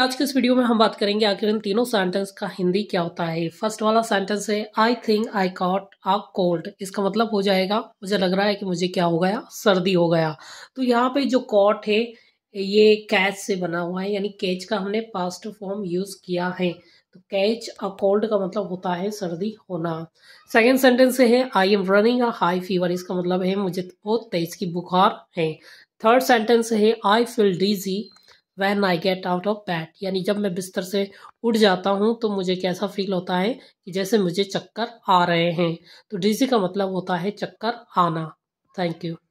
आज के इस वीडियो में हम बात करेंगे आखिर इन तीनों सेंटेंस का हिंदी क्या होता है फर्स्ट वाला सेंटेंस है I think I caught a cold इसका मतलब हो जाएगा मुझे लग रहा है कि मुझे क्या हो गया सर्दी हो गया तो यहाँ पे जो कॉट है ये कैच से बना हुआ है यानी कैच का हमने पास्ट फॉर्म यूज किया है तो कैच अ कोल्ड का मतलब होता है सर्दी होना सेकेंड सेंटेंस है I am running a high fever इसका मतलब है मुझे बहुत तेज की बुखार है थर्ड सेंटेंस है I feel dizzy when I get out of bed यानी जब मैं बिस्तर से उठ जाता हूँ तो मुझे कैसा फील होता है कि जैसे मुझे चक्कर आ रहे हैं तो डीजी का मतलब होता है चक्कर आना थैंक यू